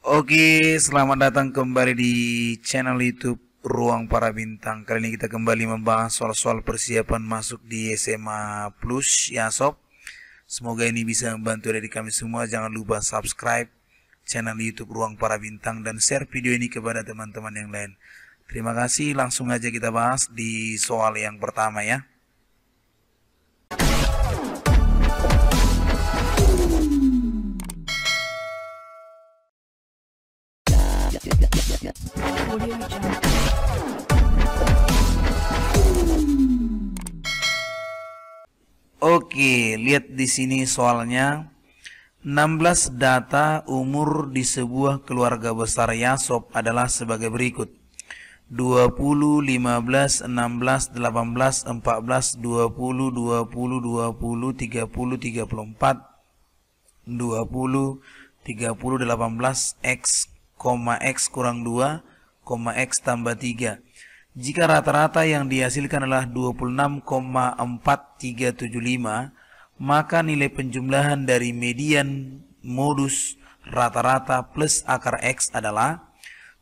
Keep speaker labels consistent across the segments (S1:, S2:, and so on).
S1: Oke, selamat datang kembali di channel YouTube Ruang Para Bintang. Kali ini kita kembali membahas soal-soal persiapan masuk di SMA Plus ya sob. Semoga ini bisa membantu dari kami semua. Jangan lupa subscribe channel YouTube Ruang Para Bintang dan share video ini kepada teman-teman yang lain. Terima kasih. Langsung aja kita bahas di soal yang pertama ya. Oke, lihat di sini soalnya. 16 data umur di sebuah keluarga besar Yasop adalah sebagai berikut. 20, 15, 16, 18, 14, 20, 20, 20, 30, 34, 20, 30, 18, X, X kurang 2, X tambah 3. Jika rata-rata yang dihasilkan adalah 26,4375, maka nilai penjumlahan dari median modus rata-rata plus akar X adalah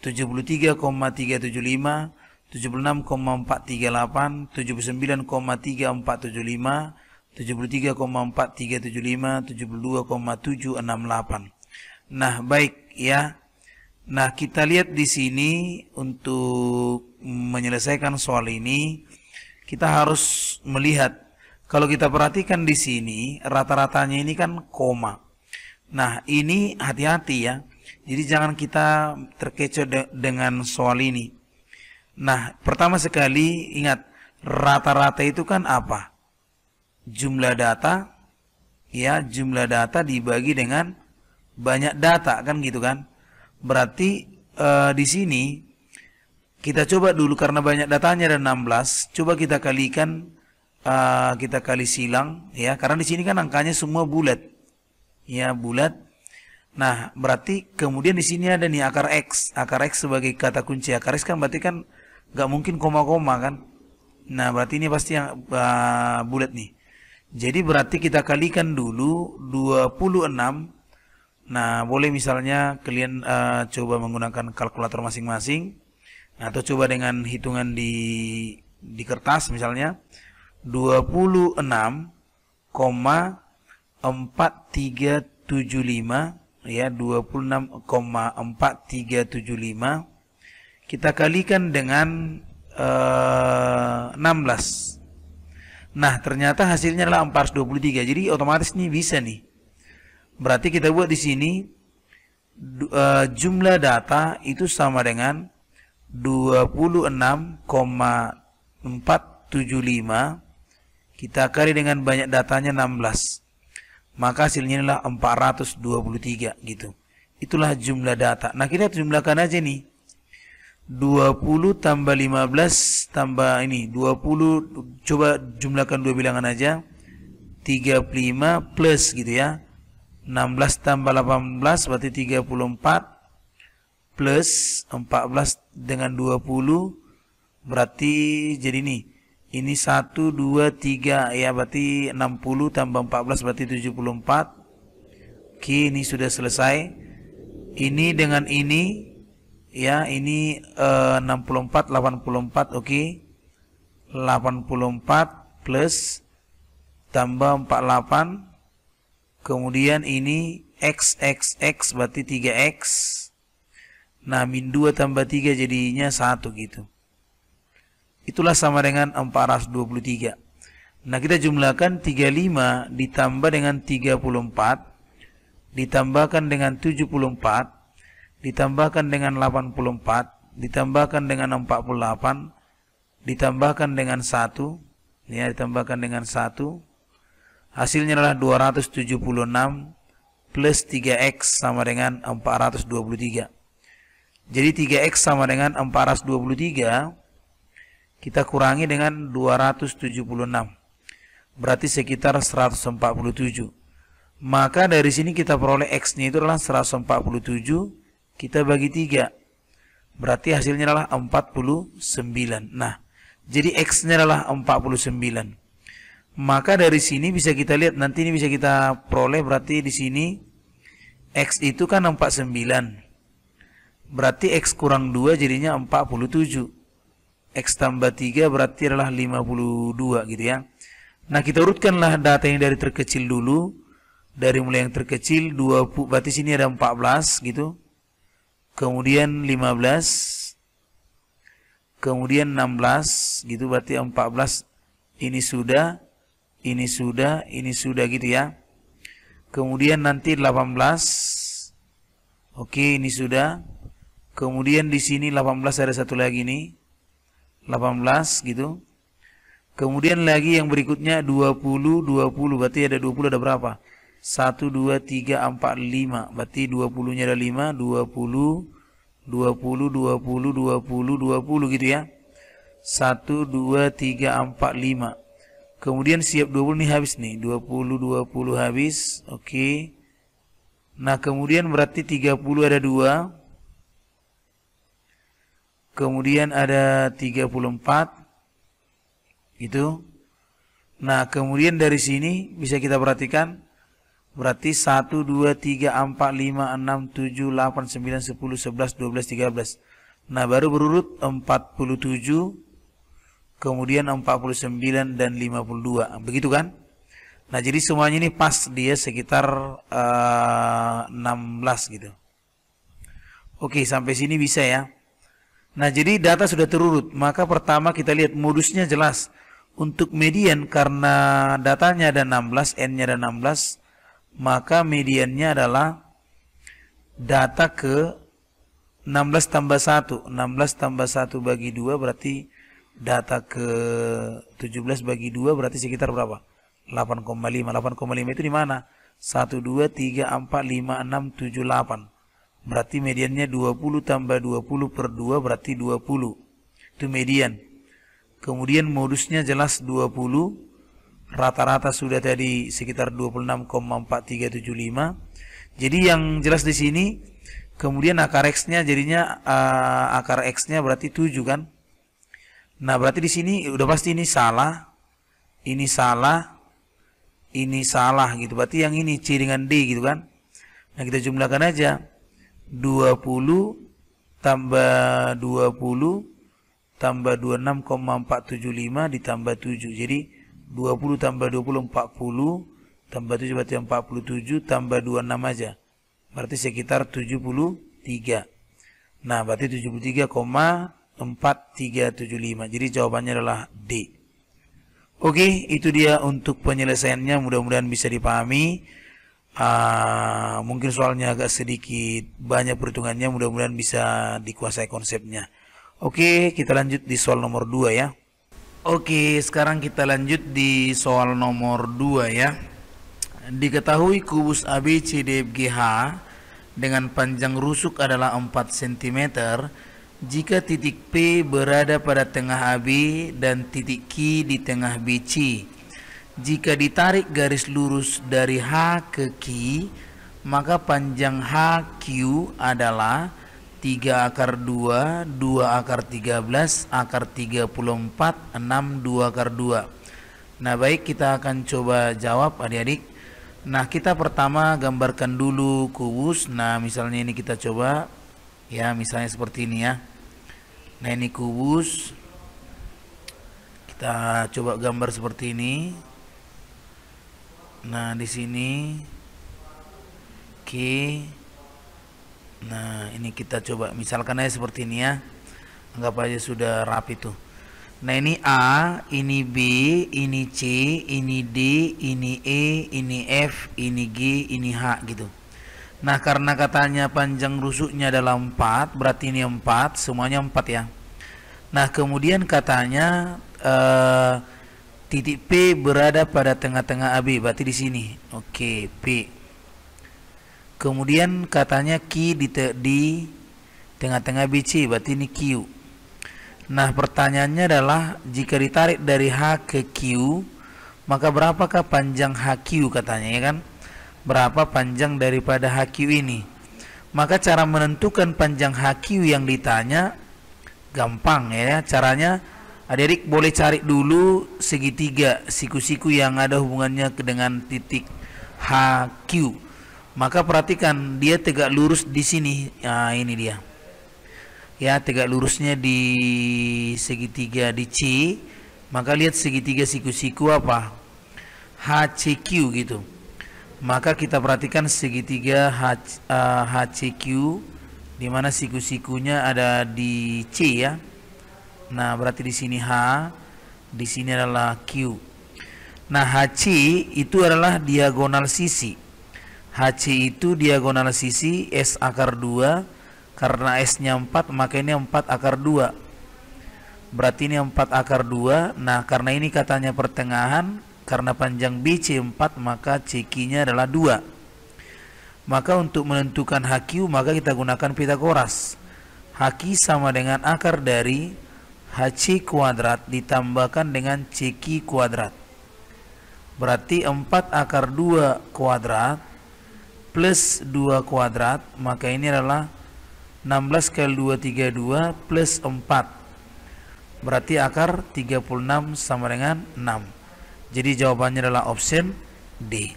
S1: 73,375, 76,438, 79,3475, 73,4375, 72,768. Nah, baik ya. Nah, kita lihat di sini untuk menyelesaikan soal ini kita harus melihat kalau kita perhatikan di sini rata-ratanya ini kan koma. Nah, ini hati-hati ya. Jadi jangan kita terkecoh de dengan soal ini. Nah, pertama sekali ingat rata-rata itu kan apa? Jumlah data ya, jumlah data dibagi dengan banyak data kan gitu kan? Berarti uh, di sini kita coba dulu karena banyak datanya ada 16, coba kita kalikan uh, kita kali silang ya karena di sini kan angkanya semua bulat. Ya, bulat. Nah, berarti kemudian di sini ada nih akar x. Akar x sebagai kata kunci. Akar x kan berarti kan nggak mungkin koma-koma kan? Nah, berarti ini pasti yang uh, bulat nih. Jadi berarti kita kalikan dulu 26 Nah, boleh misalnya kalian uh, coba menggunakan kalkulator masing-masing atau coba dengan hitungan di di kertas misalnya 26,4375 ya 26,4375 kita kalikan dengan uh, eh, 16. Nah, ternyata hasilnya adalah 423. Jadi otomatis nih bisa nih Berarti kita buat di sini uh, jumlah data itu sama dengan 26,475 kita kali dengan banyak datanya 16. Maka hasilnya adalah 423 gitu. Itulah jumlah data. Nah, kita jumlahkan aja nih. 20 tambah 15 tambah ini 20 coba jumlahkan dua bilangan aja 35 plus gitu ya 16 tambah 18 berarti 34 plus 14 dengan 20 berarti jadi ini ini 1 2 3 ya berarti 60 tambah 14 berarti 74 oke ini sudah selesai ini dengan ini ya ini uh, 64 84 oke 84 plus tambah 48 Kemudian ini X, X, X berarti 3X. Nah, min 2 tambah 3 jadinya 1 gitu. Itulah sama dengan 423. Nah, kita jumlahkan 35 ditambah dengan 34, ditambahkan dengan 74, ditambahkan dengan 84, ditambahkan dengan 48, ditambahkan dengan 1, ya, ditambahkan dengan 1, Hasilnya adalah 276 plus 3x sama dengan 423. Jadi 3x sama dengan 423 kita kurangi dengan 276. Berarti sekitar 147. Maka dari sini kita peroleh x-nya itu adalah 147 kita bagi 3. Berarti hasilnya adalah 49. Nah, jadi x-nya adalah 49. Maka dari sini bisa kita lihat nanti ini bisa kita peroleh berarti di sini x itu kan 49. Berarti x kurang 2 jadinya 47. x tambah 3 berarti adalah 52 gitu ya. Nah, kita urutkanlah data yang dari terkecil dulu. Dari mulai yang terkecil 20 berarti sini ada 14 gitu. Kemudian 15 kemudian 16 gitu berarti 14 ini sudah ini sudah, ini sudah gitu ya. Kemudian nanti 18. Oke, ini sudah. Kemudian di sini 18 ada satu lagi nih. 18 gitu. Kemudian lagi yang berikutnya 20, 20. Berarti ada 20 ada berapa? 1, 2, 3, 4, 5. Berarti 20-nya ada 5. 20, 20, 20, 20, 20 gitu ya. 1, 2, 3, 4, 5. Kemudian siap 20 nih habis nih. 20 20 habis. Oke. Okay. Nah, kemudian berarti 30 ada 2. Kemudian ada 34. Gitu. Nah, kemudian dari sini bisa kita perhatikan Berarti 1, 2, 3, 4, 5, 6, 7, 8, 9, 10, 11, 12, 13 Nah baru berurut 47 kemudian 49 dan 52 begitu kan nah jadi semuanya ini pas dia sekitar uh, eh, 16 gitu oke sampai sini bisa ya nah jadi data sudah terurut maka pertama kita lihat modusnya jelas untuk median karena datanya ada 16 n-nya ada 16 maka mediannya adalah data ke 16 tambah 1 16 tambah 1 bagi 2 berarti data ke 17 bagi 2 berarti sekitar berapa? 8,5. 8,5 itu di mana? 1, 2, 3, 4, 5, 6, 7, 8. Berarti mediannya 20 tambah 20 per 2 berarti 20. Itu median. Kemudian modusnya jelas 20. Rata-rata sudah tadi sekitar 26,4375. Jadi yang jelas di sini, kemudian akar X-nya jadinya uh, akar X-nya berarti 7 kan? Nah, berarti di sini udah pasti ini salah, ini salah, ini salah gitu. Berarti yang ini C dengan D gitu kan. Nah, kita jumlahkan aja. 20 tambah 20 tambah 26,475 ditambah 7. Jadi 20 tambah 20 40 tambah 7 berarti 47 tambah 26 aja. Berarti sekitar 73. Nah, berarti 73, 4375. Jadi jawabannya adalah D. Oke, itu dia untuk penyelesaiannya. Mudah-mudahan bisa dipahami. Uh, mungkin soalnya agak sedikit banyak perhitungannya. Mudah-mudahan bisa dikuasai konsepnya. Oke, kita lanjut di soal nomor 2 ya. Oke, sekarang kita lanjut di soal nomor 2 ya. Diketahui kubus ABCDFGH dengan panjang rusuk adalah 4 cm jika titik P berada pada tengah AB dan titik Q di tengah BC, jika ditarik garis lurus dari H ke Q, maka panjang HQ adalah 3 akar 2, 2 akar 13, akar 34, 6, 2 akar 2. Nah baik kita akan coba jawab adik-adik. Nah kita pertama gambarkan dulu kubus. Nah misalnya ini kita coba ya misalnya seperti ini ya nah ini kubus kita coba gambar seperti ini nah di sini Oke. Nah, ini kita coba misalkan aja seperti ini ya. Anggap aja sudah rapi tuh. Nah, ini A, ini B, ini C, ini D, ini E, ini F, ini G, ini H gitu. Nah karena katanya panjang rusuknya adalah 4 Berarti ini 4 Semuanya 4 ya Nah kemudian katanya eh, Titik P berada pada tengah-tengah AB Berarti di sini Oke P Kemudian katanya Q di tengah-tengah BC Berarti ini Q Nah pertanyaannya adalah Jika ditarik dari H ke Q Maka berapakah panjang HQ katanya ya kan berapa panjang daripada hakiu ini. Maka cara menentukan panjang hakiu yang ditanya gampang ya. Caranya adik-adik boleh cari dulu segitiga siku-siku yang ada hubungannya dengan titik HQ. Maka perhatikan dia tegak lurus di sini. Nah, ini dia. Ya, tegak lurusnya di segitiga di C. Maka lihat segitiga siku-siku apa? HCQ gitu maka kita perhatikan segitiga H, uh, eh, HCQ di mana siku-sikunya ada di C ya. Nah, berarti di sini H, di sini adalah Q. Nah, HC itu adalah diagonal sisi. HC itu diagonal sisi S akar 2 karena S-nya 4, maka ini 4 akar 2. Berarti ini 4 akar 2. Nah, karena ini katanya pertengahan, karena panjang BC4 maka CQ-nya adalah 2. Maka untuk menentukan HQ maka kita gunakan Pitagoras. HQ sama dengan akar dari HC kuadrat ditambahkan dengan CQ kuadrat. Berarti 4 akar 2 kuadrat plus 2 kuadrat maka ini adalah 16 kali 2 32 plus 4 berarti akar 36 sama dengan 6 jadi jawabannya adalah option D.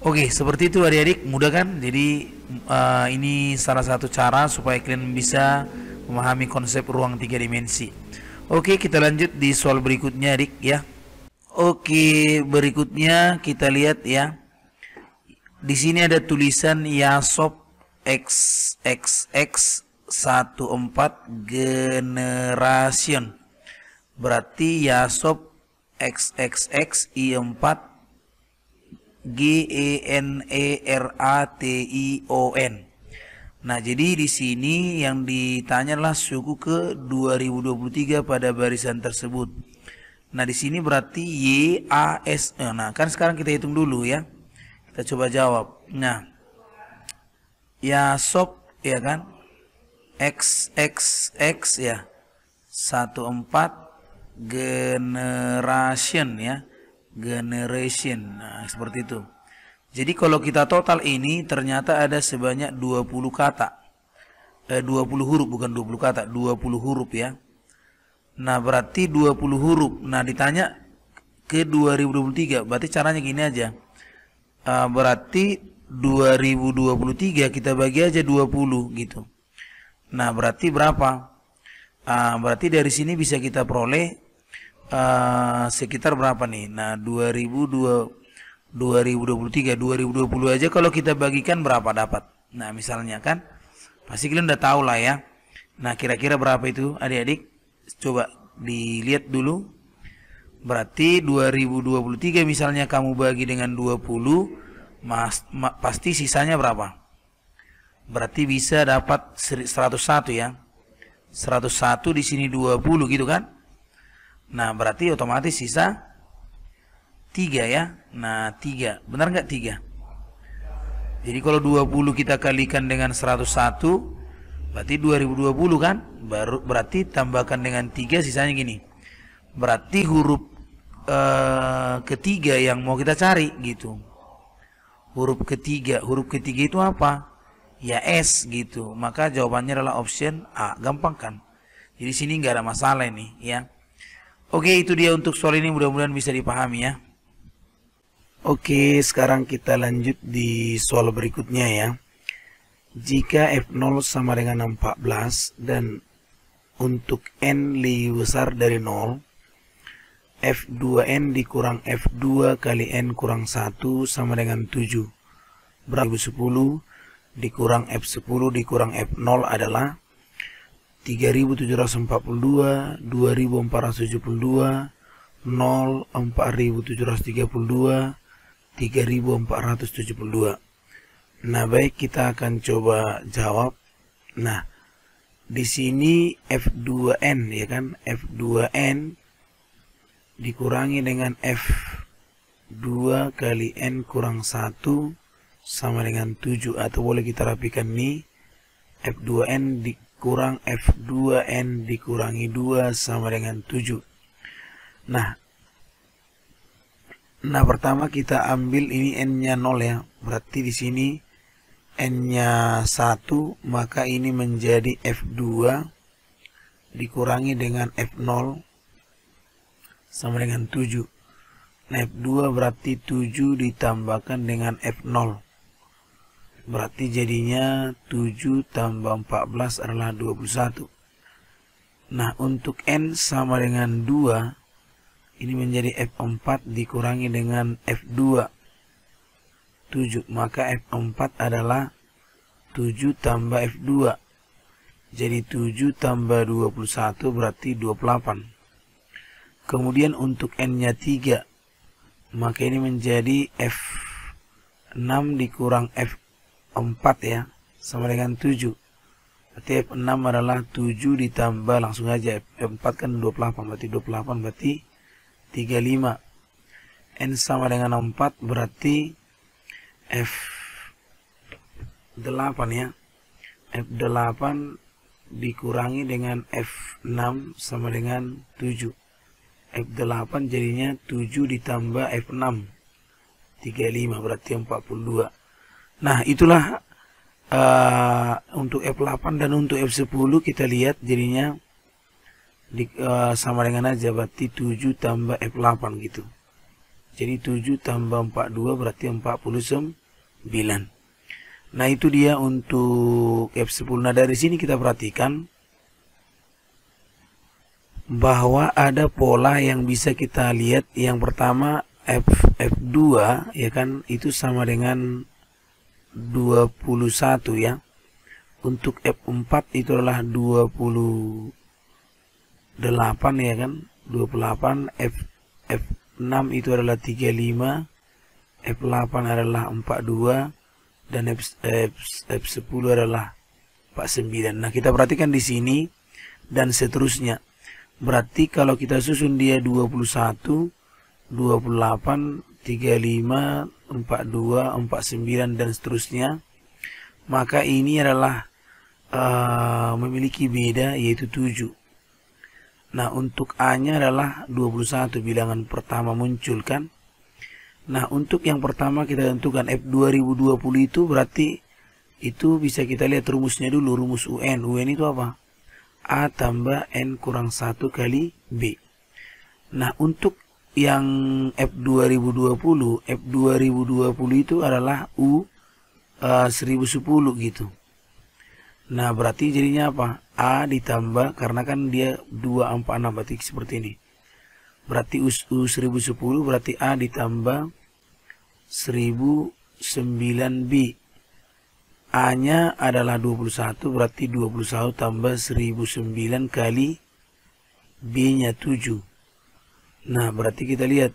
S1: Oke, seperti itu adik-adik, mudah kan? Jadi uh, ini salah satu cara supaya kalian bisa memahami konsep ruang tiga dimensi. Oke, kita lanjut di soal berikutnya adik ya. Oke, berikutnya kita lihat ya. Di sini ada tulisan Yasop XXX 14 generation. Berarti Yasop xxxi 4 G E, e N Nah, jadi di sini yang ditanyalah suku ke 2023 pada barisan tersebut. Nah, di sini berarti yas. Eh, nah, kan sekarang kita hitung dulu ya. Kita coba jawab. Nah, ya sob ya kan? xxx X X ya. 14 generation ya generation nah, seperti itu jadi kalau kita total ini ternyata ada sebanyak 20 kata eh, 20 huruf bukan 20 kata 20 huruf ya nah berarti 20 huruf nah ditanya ke 2023 berarti caranya gini aja uh, berarti 2023 kita bagi aja 20 gitu nah berarti berapa uh, berarti dari sini bisa kita peroleh uh, sekitar berapa nih? Nah, 2002 2023, 2020 aja kalau kita bagikan berapa dapat. Nah, misalnya kan pasti kalian udah tahu lah ya. Nah, kira-kira berapa itu adik-adik? Coba dilihat dulu. Berarti 2023 misalnya kamu bagi dengan 20, mas, ma, pasti sisanya berapa? Berarti bisa dapat 101 ya. 101 di sini 20 gitu kan? Nah, berarti otomatis sisa 3 ya. Nah, 3. Benar nggak 3? Jadi kalau 20 kita kalikan dengan 101 berarti 2020 kan? Baru berarti tambahkan dengan 3 sisanya gini. Berarti huruf uh, ketiga yang mau kita cari gitu. Huruf ketiga, huruf ketiga itu apa? Ya S gitu. Maka jawabannya adalah option A. Gampang kan? Jadi sini nggak ada masalah ini ya. Oke, itu dia untuk soal ini mudah-mudahan bisa dipahami ya. Oke, sekarang kita lanjut di soal berikutnya ya. Jika F0 sama dengan 14 dan untuk N lebih besar dari 0, F2N dikurang F2 kali N kurang 1 sama dengan 7. Berarti 10 dikurang F10 dikurang F0 adalah 3742, 2472, 0, 4732, 3472. Nah, baik kita akan coba jawab. Nah, di sini F2N ya kan? F2N dikurangi dengan F2 kali N kurang 1 sama dengan 7 atau boleh kita rapikan nih F2N di kurang F2N dikurangi 2 sama dengan 7. Nah, nah pertama kita ambil ini N-nya 0 ya. Berarti di sini N-nya 1, maka ini menjadi F2 dikurangi dengan F0 sama dengan 7. Nah, F2 berarti 7 ditambahkan dengan F0. Berarti jadinya 7 tambah 14 adalah 21. Nah, untuk N sama dengan 2, ini menjadi F4 dikurangi dengan F2. 7, maka F4 adalah 7 tambah F2. Jadi 7 tambah 21 berarti 28. Kemudian untuk N-nya 3, maka ini menjadi F6 dikurang F 4 4 ya sama dengan 7 berarti F6 adalah 7 ditambah langsung aja F4 kan 28 berarti 28 berarti 35 N sama dengan 4 berarti F8 ya F8 dikurangi dengan F6 sama dengan 7 F8 jadinya 7 ditambah F6 35 berarti 42 Nah, itulah uh, untuk F8 dan untuk F10 kita lihat jadinya di, uh, sama dengan aja berarti 7 tambah F8 gitu. Jadi 7 tambah 42 berarti 49. Nah, itu dia untuk F10. Nah, dari sini kita perhatikan bahwa ada pola yang bisa kita lihat yang pertama F F2 ya kan itu sama dengan 21 ya. Untuk F4 itu adalah 28 ya kan. 28 F F6 itu adalah 35 F8 adalah 42 dan F, F, F10 adalah 49. Nah, kita perhatikan di sini dan seterusnya. Berarti kalau kita susun dia 21, 28, 35, 42, 49 dan seterusnya maka ini adalah uh, memiliki beda yaitu 7 nah untuk A nya adalah 21 bilangan pertama muncul kan nah untuk yang pertama kita tentukan F2020 itu berarti itu bisa kita lihat rumusnya dulu rumus UN UN itu apa A tambah N kurang 1 kali B nah untuk yang F2020 F2020 itu adalah U uh, gitu nah berarti jadinya apa A ditambah karena kan dia 246 berarti seperti ini berarti U, U 1010 berarti A ditambah 1009 B A nya adalah 21 berarti 21 tambah 1009 kali B nya 7 Nah, berarti kita lihat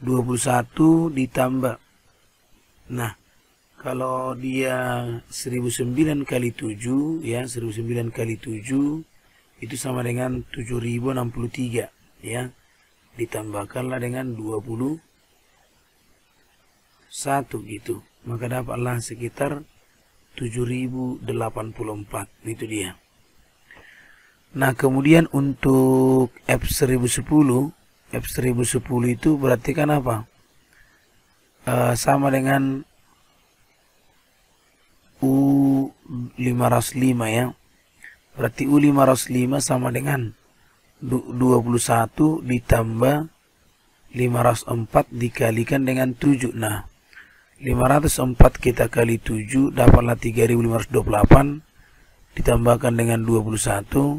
S1: 21 ditambah. Nah, kalau dia 1009 kali 7 ya, 1009 kali 7 itu sama dengan 7063 ya. Ditambahkanlah dengan 21 gitu. Maka dapatlah sekitar 7084. Itu dia. Nah, kemudian untuk F1010 F1010 itu berarti kan apa? E, sama dengan U505 ya. Berarti U505 sama dengan 21 ditambah 504 dikalikan dengan 7. Nah, 504 kita kali 7 dapatlah 3528 ditambahkan dengan 21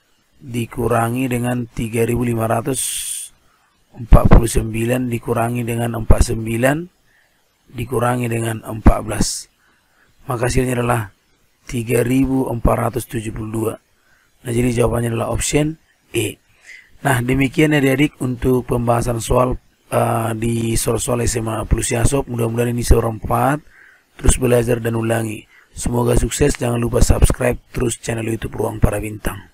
S1: dikurangi dengan 3549 dikurangi dengan 49 dikurangi dengan 14 maka hasilnya adalah 3472 nah jadi jawabannya adalah option E nah demikian ya adik untuk pembahasan soal uh, di soal-soal SMA Plus Yasop mudah-mudahan ini 4 terus belajar dan ulangi semoga sukses jangan lupa subscribe terus channel youtube Ruang Para Bintang